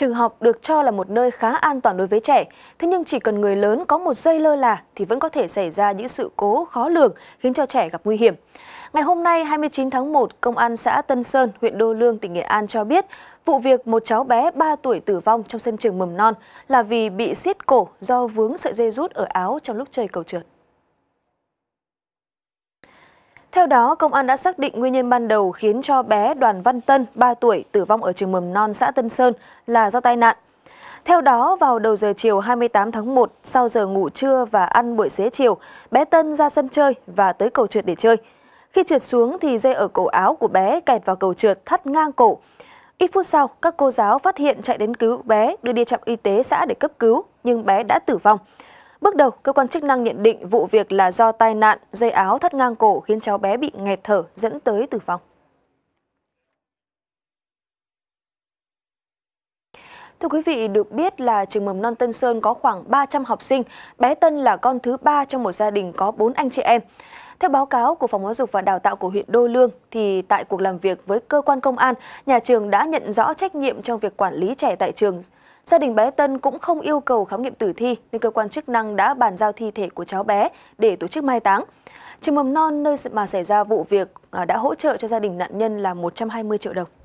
Trường học được cho là một nơi khá an toàn đối với trẻ, thế nhưng chỉ cần người lớn có một giây lơ là thì vẫn có thể xảy ra những sự cố khó lường khiến cho trẻ gặp nguy hiểm. Ngày hôm nay 29 tháng 1, Công an xã Tân Sơn, huyện Đô Lương, tỉnh Nghệ An cho biết vụ việc một cháu bé 3 tuổi tử vong trong sân trường mầm non là vì bị siết cổ do vướng sợi dây rút ở áo trong lúc chơi cầu trượt. Theo đó, công an đã xác định nguyên nhân ban đầu khiến cho bé Đoàn Văn Tân, 3 tuổi, tử vong ở trường mầm non xã Tân Sơn là do tai nạn. Theo đó, vào đầu giờ chiều 28 tháng 1, sau giờ ngủ trưa và ăn buổi xế chiều, bé Tân ra sân chơi và tới cầu trượt để chơi. Khi trượt xuống thì dây ở cổ áo của bé kẹt vào cầu trượt thắt ngang cổ. Ít phút sau, các cô giáo phát hiện chạy đến cứu bé, đưa đi trạm y tế xã để cấp cứu, nhưng bé đã tử vong. Bước đầu, cơ quan chức năng nhận định vụ việc là do tai nạn, dây áo thắt ngang cổ khiến cháu bé bị nghẹt thở dẫn tới tử vong. Thưa quý vị, được biết là trường mầm non Tân Sơn có khoảng 300 học sinh. Bé Tân là con thứ ba trong một gia đình có 4 anh chị em. Theo báo cáo của Phòng Giáo dục và Đào tạo của huyện Đô Lương, thì tại cuộc làm việc với cơ quan công an, nhà trường đã nhận rõ trách nhiệm trong việc quản lý trẻ tại trường Gia đình bé Tân cũng không yêu cầu khám nghiệm tử thi nên cơ quan chức năng đã bàn giao thi thể của cháu bé để tổ chức mai táng. Trường mầm non nơi mà xảy ra vụ việc à, đã hỗ trợ cho gia đình nạn nhân là 120 triệu đồng.